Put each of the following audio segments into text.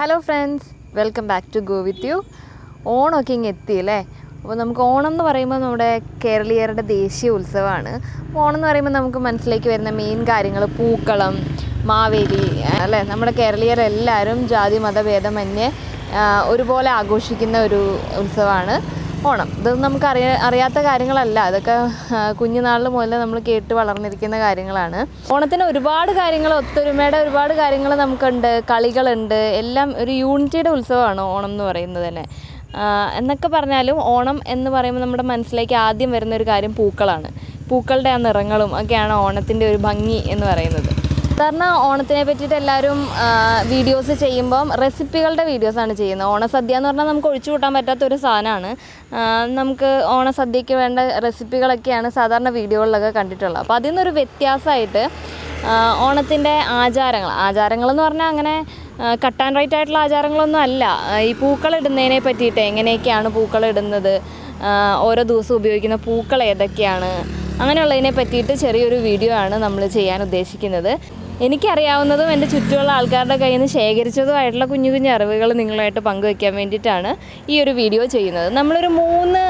hello friends welcome back to go with you ഓണമൊക്കെ ഇങ്ങ് അല്ലേ അപ്പോൾ നമുക്ക് ഓണം എന്ന് പറയുമ്പോൾ നമ്മുടെ കേരളീയരുടെ ദേശീയ ഉത്സവമാണ് ഓണം എന്ന് പറയുമ്പോൾ നമുക്ക് മനസ്സിലേക്ക് വരുന്ന മെയിൻ കാര്യങ്ങൾ പൂക്കളം മാവേലി അല്ലേ നമ്മുടെ കേരളീയരെല്ലാവരും ജാതി മതഭേദമന്യേ ഒരുപോലെ ആഘോഷിക്കുന്ന ഒരു ഉത്സവമാണ് ഓണം ഇത് നമുക്ക് അറിയ അറിയാത്ത കാര്യങ്ങളല്ല അതൊക്കെ കുഞ്ഞുനാളിൽ മുതൽ നമ്മൾ കേട്ട് വളർന്നിരിക്കുന്ന കാര്യങ്ങളാണ് ഓണത്തിന് ഒരുപാട് കാര്യങ്ങൾ ഒത്തൊരുമയുടെ ഒരുപാട് കാര്യങ്ങൾ നമുക്കുണ്ട് കളികളുണ്ട് എല്ലാം ഒരു യൂണിറ്റിയുടെ ഉത്സവമാണ് ഓണം എന്ന് പറയുന്നത് തന്നെ എന്നൊക്കെ പറഞ്ഞാലും ഓണം എന്ന് പറയുമ്പോൾ നമ്മുടെ മനസ്സിലേക്ക് ആദ്യം വരുന്ന ഒരു കാര്യം പൂക്കളാണ് പൂക്കളുടെ ആ നിറങ്ങളും ഒക്കെയാണ് ഓണത്തിൻ്റെ ഒരു ഭംഗി എന്ന് പറയുന്നത് സാധാരണ ഓണത്തിനെ പറ്റിയിട്ട് എല്ലാവരും വീഡിയോസ് ചെയ്യുമ്പം റെസിപ്പികളുടെ വീഡിയോസാണ് ചെയ്യുന്നത് ഓണസദ്യ എന്ന് പറഞ്ഞാൽ നമുക്ക് ഒഴിച്ചു കൂട്ടാൻ പറ്റാത്ത ഒരു സാധനമാണ് നമുക്ക് ഓണസദ്യയ്ക്ക് വേണ്ട റെസിപ്പികളൊക്കെയാണ് സാധാരണ വീഡിയോകളിലൊക്കെ കണ്ടിട്ടുള്ളത് അപ്പോൾ അതിൽ നിന്നൊരു വ്യത്യാസമായിട്ട് ഓണത്തിൻ്റെ ആചാരങ്ങൾ ആചാരങ്ങളെന്ന് പറഞ്ഞാൽ അങ്ങനെ കട്ട് ആൻഡ് റൈറ്റ് ആയിട്ടുള്ള ആചാരങ്ങളൊന്നും അല്ല ഈ പൂക്കളിടുന്നതിനെ പറ്റിയിട്ട് എങ്ങനെയൊക്കെയാണ് പൂക്കളിടുന്നത് ഓരോ ദിവസം ഉപയോഗിക്കുന്ന പൂക്കൾ ഏതൊക്കെയാണ് അങ്ങനെയുള്ളതിനെ പറ്റിയിട്ട് ചെറിയൊരു വീഡിയോ ആണ് നമ്മൾ ചെയ്യാൻ ഉദ്ദേശിക്കുന്നത് എനിക്കറിയാവുന്നതും എൻ്റെ ചുറ്റുമുള്ള ആൾക്കാരുടെ കയ്യിൽ നിന്ന് ശേഖരിച്ചതുമായിട്ടുള്ള കുഞ്ഞു കുഞ്ഞു അറിവുകൾ നിങ്ങളുമായിട്ട് പങ്കുവയ്ക്കാൻ വേണ്ടിയിട്ടാണ് ഈ ഒരു വീഡിയോ ചെയ്യുന്നത് നമ്മളൊരു മൂന്ന്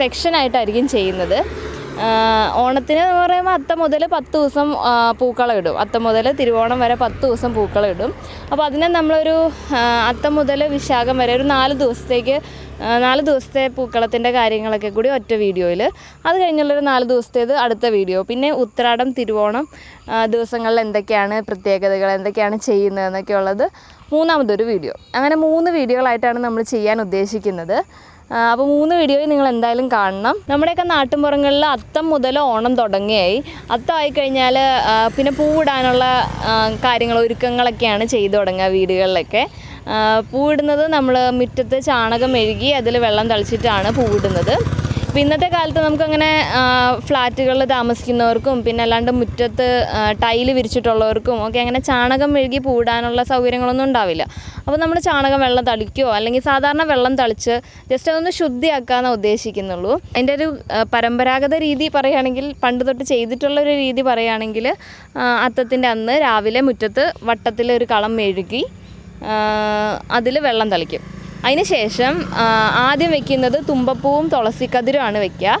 സെക്ഷനായിട്ടായിരിക്കും ചെയ്യുന്നത് ഓണത്തിന് എന്ന് പറയുമ്പോൾ അത്ത മുതൽ പത്ത് ദിവസം പൂക്കളം ഇടും അത്ത മുതൽ തിരുവോണം വരെ പത്ത് ദിവസം പൂക്കളം ഇടും അപ്പോൾ അതിനെ നമ്മളൊരു അത്ത മുതൽ വിശാഖം വരെ ഒരു നാല് ദിവസത്തേക്ക് നാല് ദിവസത്തെ പൂക്കളത്തിൻ്റെ കാര്യങ്ങളൊക്കെ കൂടി ഒറ്റ വീഡിയോയിൽ അത് കഴിഞ്ഞുള്ളൊരു നാല് ദിവസത്തേത് അടുത്ത വീഡിയോ പിന്നെ ഉത്രാടം തിരുവോണം ദിവസങ്ങളിൽ എന്തൊക്കെയാണ് പ്രത്യേകതകൾ എന്തൊക്കെയാണ് ചെയ്യുന്നതെന്നൊക്കെയുള്ളത് ഉള്ളത് മൂന്നാമതൊരു വീഡിയോ അങ്ങനെ മൂന്ന് വീഡിയോകളായിട്ടാണ് നമ്മൾ ചെയ്യാൻ ഉദ്ദേശിക്കുന്നത് അപ്പോൾ മൂന്ന് വീഡിയോയും നിങ്ങൾ എന്തായാലും കാണണം നമ്മുടെയൊക്കെ നാട്ടിൻപുറങ്ങളിൽ അത്തം മുതൽ ഓണം തുടങ്ങിയായി അത്തമായി കഴിഞ്ഞാൽ പിന്നെ പൂവിടാനുള്ള കാര്യങ്ങൾ ഒരുക്കങ്ങളൊക്കെയാണ് ചെയ്തു തുടങ്ങുക വീടുകളിലൊക്കെ പൂവിടുന്നത് നമ്മൾ മുറ്റത്ത് ചാണകം മെഴുകി അതിൽ വെള്ളം തളിച്ചിട്ടാണ് പൂവിടുന്നത് അപ്പോൾ ഇന്നത്തെ കാലത്ത് നമുക്കങ്ങനെ ഫ്ലാറ്റുകളിൽ താമസിക്കുന്നവർക്കും പിന്നെ അല്ലാണ്ട് മുറ്റത്ത് ടൈൽ വിരിച്ചിട്ടുള്ളവർക്കും ഒക്കെ അങ്ങനെ ചാണകം മെഴുകി പൂടാനുള്ള സൗകര്യങ്ങളൊന്നും ഉണ്ടാവില്ല അപ്പോൾ നമ്മൾ ചാണകം വെള്ളം തളിക്കുകയോ അല്ലെങ്കിൽ സാധാരണ വെള്ളം തളിച്ച് ജസ്റ്റ് അതൊന്ന് ശുദ്ധിയാക്കാമെന്ന് ഉദ്ദേശിക്കുന്നുള്ളൂ അതിൻ്റെ ഒരു പരമ്പരാഗത രീതി പറയുകയാണെങ്കിൽ പണ്ട് തൊട്ട് ചെയ്തിട്ടുള്ള ഒരു രീതി പറയുകയാണെങ്കിൽ അത്തത്തിൻ്റെ അന്ന് രാവിലെ മുറ്റത്ത് വട്ടത്തിലൊരു കളം മെഴുകി അതിൽ വെള്ളം തളിക്കും അതിനുശേഷം ആദ്യം വെക്കുന്നത് തുമ്പപ്പൂവും തുളസിക്കതിരുമാണ് വെക്കുക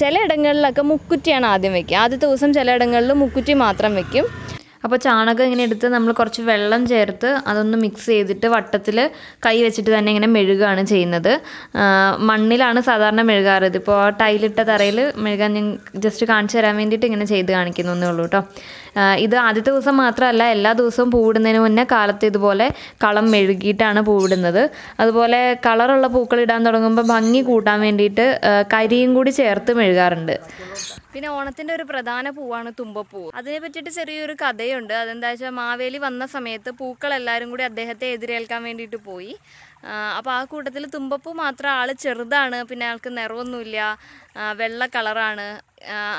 ചിലയിടങ്ങളിലൊക്കെ മുക്കുറ്റിയാണ് ആദ്യം വെക്കുക ആദ്യത്തെ ദിവസം ചിലയിടങ്ങളിൽ മുക്കുറ്റി മാത്രം വെക്കും അപ്പോൾ ചാണകം ഇങ്ങനെ എടുത്ത് നമ്മൾ കുറച്ച് വെള്ളം ചേർത്ത് അതൊന്ന് മിക്സ് ചെയ്തിട്ട് വട്ടത്തിൽ കൈ വെച്ചിട്ട് തന്നെ ഇങ്ങനെ മെഴുകുകയാണ് ചെയ്യുന്നത് മണ്ണിലാണ് സാധാരണ മെഴുകാറ് ഇതിപ്പോൾ ടൈലിട്ട തറയിൽ മെഴുകാൻ ഞാൻ ജസ്റ്റ് കാണിച്ചു തരാൻ വേണ്ടിയിട്ട് ഇങ്ങനെ ചെയ്ത് എന്നേ ഉള്ളൂ കേട്ടോ ഇത് ആദ്യത്തെ ദിവസം മാത്രമല്ല എല്ലാ ദിവസവും പൂവിടുന്നതിന് മുന്നേ കാലത്ത് ഇതുപോലെ കളം മെഴുകിയിട്ടാണ് പൂവിടുന്നത് അതുപോലെ കളറുള്ള പൂക്കൾ ഇടാൻ തുടങ്ങുമ്പോൾ ഭംഗി കൂട്ടാൻ വേണ്ടിയിട്ട് കരിയും കൂടി ചേർത്ത് മെഴുകാറുണ്ട് പിന്നെ ഓണത്തിന്റെ ഒരു പ്രധാന പൂവാണ് തുമ്പപ്പൂ അതിനെ പറ്റിയിട്ട് ചെറിയൊരു കഥയുണ്ട് അതെന്താ വെച്ചാൽ മാവേലി വന്ന സമയത്ത് പൂക്കൾ എല്ലാവരും കൂടി അദ്ദേഹത്തെ എതിരേൽക്കാൻ വേണ്ടിയിട്ട് പോയി അപ്പോൾ ആ കൂട്ടത്തിൽ തുമ്പപ്പൂ മാത്രം ആൾ ചെറുതാണ് പിന്നെ ആൾക്ക് നിറവൊന്നുമില്ല വെള്ള കളറാണ്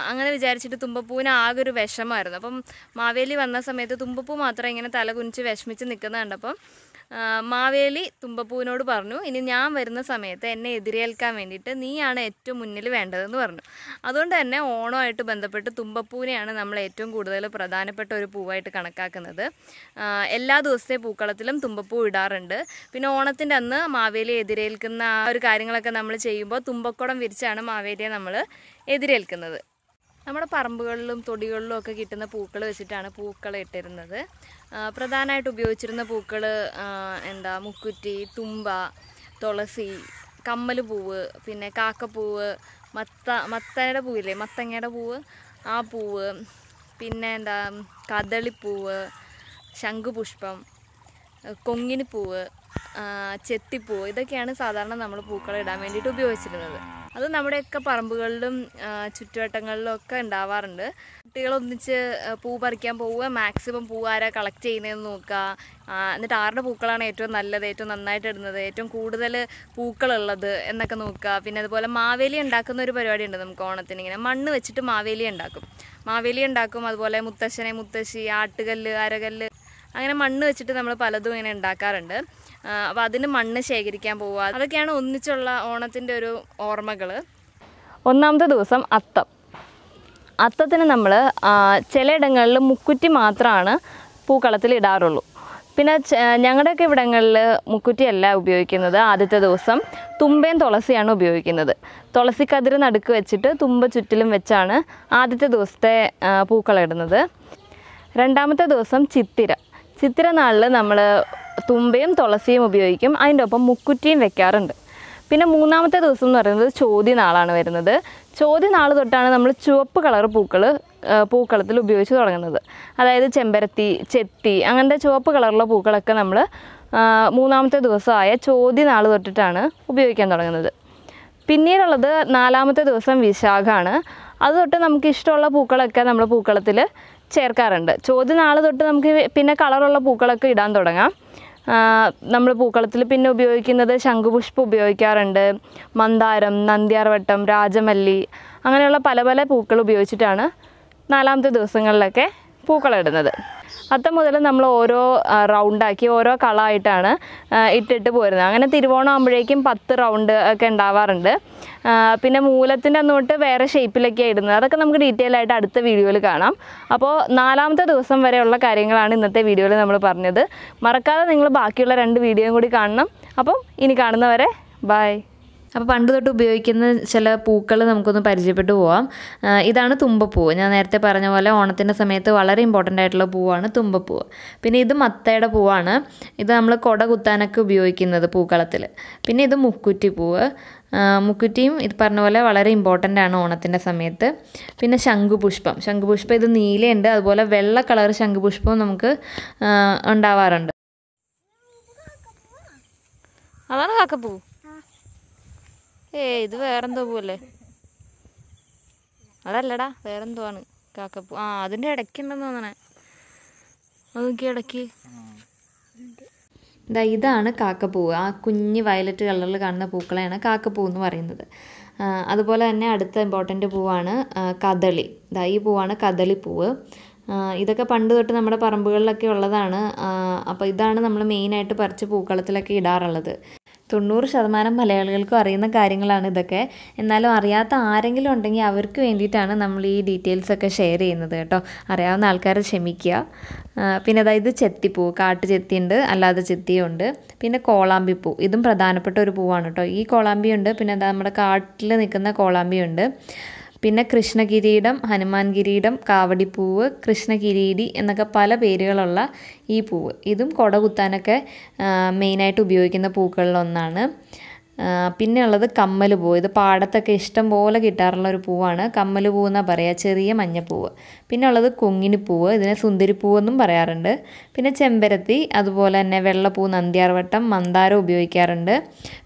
അങ്ങനെ വിചാരിച്ചിട്ട് തുമ്പപ്പൂവിന് ആകെ ഒരു വിഷമായിരുന്നു അപ്പം മാവേലി വന്ന സമയത്ത് തുമ്പപ്പൂ മാത്രം ഇങ്ങനെ തല കുനിച്ച് വിഷമിച്ച് നിൽക്കുന്ന കണ്ടപ്പം മാവേലി തുമ്പപ്പൂവിനോട് പറഞ്ഞു ഇനി ഞാൻ വരുന്ന സമയത്ത് എന്നെ എതിരേൽക്കാൻ വേണ്ടിയിട്ട് നീയാണ് ഏറ്റവും മുന്നിൽ വേണ്ടതെന്ന് പറഞ്ഞു അതുകൊണ്ട് തന്നെ ഓണമായിട്ട് ബന്ധപ്പെട്ട് തുമ്പപ്പൂവിനെയാണ് നമ്മൾ ഏറ്റവും കൂടുതൽ പ്രധാനപ്പെട്ട ഒരു പൂവായിട്ട് കണക്കാക്കുന്നത് എല്ലാ ദിവസത്തെ പൂക്കളത്തിലും തുമ്പപ്പൂ ഇടാറുണ്ട് പിന്നെ ഓണത്തിൻ്റെ അന്ന് മാവേലി എതിരേൽക്കുന്ന ആ ഒരു കാര്യങ്ങളൊക്കെ നമ്മൾ ചെയ്യുമ്പോൾ തുമ്പക്കുടം വിരിച്ചാണ് മാവേലിയെ നമ്മൾ എതിരേൽക്കുന്നത് നമ്മുടെ പറമ്പുകളിലും തൊടികളിലും ഒക്കെ കിട്ടുന്ന പൂക്കൾ വെച്ചിട്ടാണ് പൂക്കൾ ഇട്ടിരുന്നത് പ്രധാനമായിട്ട് ഉപയോഗിച്ചിരുന്ന പൂക്കൾ എന്താ മുക്കുറ്റി തുമ്പ തുളസി കമ്മൽ പൂവ് പിന്നെ കാക്കപ്പൂവ് മത്ത മത്തയുടെ പൂവില്ലേ മത്തങ്ങയുടെ പൂവ് ആ പൂവ് പിന്നെ എന്താ കദളിപ്പൂവ് ശംഖുപുഷ്പം കൊങ്ങിന് പൂവ് ചെത്തിപ്പൂ ഇതൊക്കെയാണ് സാധാരണ നമ്മൾ പൂക്കൾ ഇടാൻ വേണ്ടിയിട്ട് ഉപയോഗിച്ചിരുന്നത് അത് നമ്മുടെയൊക്കെ പറമ്പുകളിലും ചുറ്റുവട്ടങ്ങളിലും ഒക്കെ ഉണ്ടാവാറുണ്ട് കുട്ടികളൊന്നിച്ച് പൂ പറിക്കാൻ പോവുക മാക്സിമം പൂ ആരാ കളക്ട് ചെയ്യുന്നതെന്ന് നോക്കുക എന്നിട്ട് ആരുടെ പൂക്കളാണ് ഏറ്റവും നല്ലത് ഏറ്റവും നന്നായിട്ട് ഇടുന്നത് ഏറ്റവും കൂടുതൽ പൂക്കളുള്ളത് എന്നൊക്കെ നോക്കുക പിന്നെ അതുപോലെ മാവേലി ഉണ്ടാക്കുന്ന ഒരു പരിപാടി ഉണ്ട് നമുക്ക് ഓണത്തിന് ഇങ്ങനെ മണ്ണ് വെച്ചിട്ട് മാവേലി ഉണ്ടാക്കും മാവേലി ഉണ്ടാക്കും അതുപോലെ മുത്തശ്ശനെ മുത്തശ്ശി ആട്ടുകല്ല് അരകല്ല് അങ്ങനെ മണ്ണ് വെച്ചിട്ട് നമ്മൾ പലതും ഇങ്ങനെ ഉണ്ടാക്കാറുണ്ട് അപ്പോൾ അതിന് മണ്ണ് ശേഖരിക്കാൻ പോവുക അതൊക്കെയാണ് ഒന്നിച്ചുള്ള ഓണത്തിൻ്റെ ഒരു ഓർമ്മകൾ ഒന്നാമത്തെ ദിവസം അത്തം അത്തത്തിന് നമ്മൾ ചിലയിടങ്ങളിൽ മുക്കുറ്റി മാത്രമാണ് പൂക്കളത്തിൽ ഇടാറുള്ളൂ പിന്നെ ഞങ്ങളുടെയൊക്കെ ഇവിടങ്ങളിൽ മുക്കുറ്റിയല്ല ഉപയോഗിക്കുന്നത് ആദ്യത്തെ ദിവസം തുമ്പയും തുളസിയാണ് ഉപയോഗിക്കുന്നത് തുളസി കതിർ നടുക്ക് വെച്ചിട്ട് തുമ്പ ചുറ്റിലും വെച്ചാണ് ആദ്യത്തെ ദിവസത്തെ ഇടുന്നത് രണ്ടാമത്തെ ദിവസം ചിത്തിര ചിത്രനാളിൽ നമ്മൾ തുമ്പയും തുളസിയും ഉപയോഗിക്കും അതിൻ്റെ ഒപ്പം മുക്കുറ്റിയും വെക്കാറുണ്ട് പിന്നെ മൂന്നാമത്തെ ദിവസം എന്ന് പറയുന്നത് ചോതി നാളാണ് വരുന്നത് ചോതി നാൾ തൊട്ടാണ് നമ്മൾ ചുവപ്പ് കളർ പൂക്കൾ പൂക്കളത്തിൽ ഉപയോഗിച്ച് തുടങ്ങുന്നത് അതായത് ചെമ്പരത്തി ചെത്തി അങ്ങനത്തെ ചുവപ്പ് കളറുള്ള പൂക്കളൊക്കെ നമ്മൾ മൂന്നാമത്തെ ദിവസമായ ചോതി നാൾ തൊട്ടിട്ടാണ് ഉപയോഗിക്കാൻ തുടങ്ങുന്നത് പിന്നീടുള്ളത് നാലാമത്തെ ദിവസം വിശാഖമാണ് അത് തൊട്ട് നമുക്ക് ഇഷ്ടമുള്ള പൂക്കളൊക്കെ നമ്മൾ പൂക്കളത്തിൽ ചേർക്കാറുണ്ട് ചോദ്യ നാൾ തൊട്ട് നമുക്ക് പിന്നെ കളറുള്ള പൂക്കളൊക്കെ ഇടാൻ തുടങ്ങാം നമ്മൾ പൂക്കളത്തിൽ പിന്നെ ഉപയോഗിക്കുന്നത് ശംഖുപുഷ്പം ഉപയോഗിക്കാറുണ്ട് മന്ദാരം നന്ദ്യാർവട്ടം രാജമല്ലി അങ്ങനെയുള്ള പല പല പൂക്കൾ ഉപയോഗിച്ചിട്ടാണ് നാലാമത്തെ ദിവസങ്ങളിലൊക്കെ പൂക്കളിടുന്നത് അത്ത മുതൽ നമ്മൾ ഓരോ റൗണ്ടാക്കി ഓരോ കളായിട്ടാണ് ഇട്ടിട്ട് പോരുന്നത് അങ്ങനെ തിരുവോണം ആകുമ്പോഴേക്കും പത്ത് റൗണ്ട് ഒക്കെ ഉണ്ടാവാറുണ്ട് പിന്നെ മൂലത്തിൻ്റെ അന്നോട്ട് വേറെ ഷേപ്പിലൊക്കെ ഇടുന്നത് അതൊക്കെ നമുക്ക് ഡീറ്റെയിൽ ആയിട്ട് അടുത്ത വീഡിയോയിൽ കാണാം അപ്പോൾ നാലാമത്തെ ദിവസം വരെയുള്ള കാര്യങ്ങളാണ് ഇന്നത്തെ വീഡിയോയിൽ നമ്മൾ പറഞ്ഞത് മറക്കാതെ നിങ്ങൾ ബാക്കിയുള്ള രണ്ട് വീഡിയോയും കൂടി കാണണം അപ്പം ഇനി കാണുന്നവരെ ബൈ അപ്പോൾ പണ്ട് തൊട്ട് ഉപയോഗിക്കുന്ന ചില പൂക്കൾ നമുക്കൊന്ന് പരിചയപ്പെട്ടു പോവാം ഇതാണ് തുമ്പപ്പൂവ് ഞാൻ നേരത്തെ പറഞ്ഞ പോലെ ഓണത്തിൻ്റെ സമയത്ത് വളരെ ഇമ്പോർട്ടൻ്റ് ആയിട്ടുള്ള പൂവാണ് തുമ്പപ്പൂവ് പിന്നെ ഇത് മത്തയുടെ പൂവാണ് ഇത് നമ്മൾ കൊട കുത്താനൊക്കെ ഉപയോഗിക്കുന്നത് പൂക്കളത്തിൽ പിന്നെ ഇത് മുക്കുറ്റി പൂവ് മുക്കുറ്റിയും ഇത് പറഞ്ഞ പോലെ വളരെ ഇമ്പോർട്ടൻ്റ് ആണ് ഓണത്തിൻ്റെ സമയത്ത് പിന്നെ ശംഖുപുഷ്പം ശംഖുപുഷ്പം ഇത് നീലയുണ്ട് അതുപോലെ വെള്ള കളർ ശംഖുപുഷ്പവും നമുക്ക് ഉണ്ടാവാറുണ്ട് അതാണ് കാക്കപ്പൂ ഏ ഇത് വേറെന്തോ പൂവല്ലേ അതല്ലടാ വേറെന്തോ ആണ് കാക്കപ്പൂ ആ അതിൻ്റെ ഇടയ്ക്കുണ്ടെന്ന് തോന്നണേ അത് നോക്കി ഇടയ്ക്ക് ഇതാ ഇതാണ് കാക്കപ്പൂവ് ആ കുഞ്ഞ് വയലറ്റ് കളറിൽ കാണുന്ന പൂക്കളെയാണ് കാക്കപ്പൂ എന്ന് പറയുന്നത് അതുപോലെ തന്നെ അടുത്ത ഇമ്പോർട്ടൻ്റ് പൂവാണ് കദളി ഇതാ ഈ പൂവാണ് പൂവ് ഇതൊക്കെ പണ്ട് തൊട്ട് നമ്മുടെ പറമ്പുകളിലൊക്കെ ഉള്ളതാണ് അപ്പോൾ ഇതാണ് നമ്മൾ മെയിനായിട്ട് പറിച്ച് പൂക്കളത്തിലൊക്കെ ഇടാറുള്ളത് തൊണ്ണൂറ് ശതമാനം മലയാളികൾക്കും അറിയുന്ന കാര്യങ്ങളാണ് ഇതൊക്കെ എന്നാലും അറിയാത്ത ആരെങ്കിലും ഉണ്ടെങ്കിൽ അവർക്ക് വേണ്ടിയിട്ടാണ് നമ്മൾ ഈ ഡീറ്റെയിൽസ് ഒക്കെ ഷെയർ ചെയ്യുന്നത് കേട്ടോ അറിയാവുന്ന ആൾക്കാരെ ക്ഷമിക്കുക പിന്നെ അതായത് ചെത്തിപ്പൂ കാട്ടു ചെത്തിയുണ്ട് അല്ലാതെ ചെത്തിയുണ്ട് പിന്നെ പൂ ഇതും പ്രധാനപ്പെട്ട ഒരു പൂവാണ് കേട്ടോ ഈ കോളാമ്പിയുണ്ട് പിന്നെ നമ്മുടെ കാട്ടിൽ നിൽക്കുന്ന കോളാമ്പിയുണ്ട് പിന്നെ കൃഷ്ണകിരീടം ഹനുമാൻ കിരീടം കാവടിപ്പൂവ് കൃഷ്ണകിരീടി എന്നൊക്കെ പല പേരുകളുള്ള ഈ പൂവ് ഇതും കുട കുത്താനൊക്കെ മെയിനായിട്ട് ഉപയോഗിക്കുന്ന പൂക്കളിലൊന്നാണ് പിന്നെ ഉള്ളത് കമ്മൽ പൂവ് ഇത് പാടത്തൊക്കെ ഇഷ്ടം പോലെ കിട്ടാറുള്ള ഒരു പൂവാണ് കമ്മൽ പൂവ് എന്നാണ് പറയുക ചെറിയ മഞ്ഞപ്പൂവ് പിന്നെ ഉള്ളത് കുങ്ങിനി പൂവ് ഇതിനെ എന്നും പറയാറുണ്ട് പിന്നെ ചെമ്പരത്തി അതുപോലെ തന്നെ വെള്ളപ്പൂ നന്ദിയാർവട്ടം മന്ദാരം ഉപയോഗിക്കാറുണ്ട്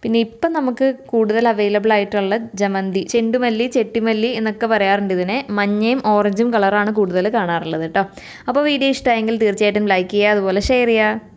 പിന്നെ ഇപ്പം നമുക്ക് കൂടുതൽ അവൈലബിൾ ആയിട്ടുള്ള ജമന്തി ചെണ്ടുമല്ലി ചെട്ടിമല്ലി എന്നൊക്കെ പറയാറുണ്ട് ഇതിനെ മഞ്ഞയും ഓറഞ്ചും കളറാണ് കൂടുതൽ കാണാറുള്ളത് കേട്ടോ അപ്പോൾ വീഡിയോ ഇഷ്ടമായെങ്കിൽ തീർച്ചയായിട്ടും ലൈക്ക് ചെയ്യുക അതുപോലെ ഷെയർ ചെയ്യുക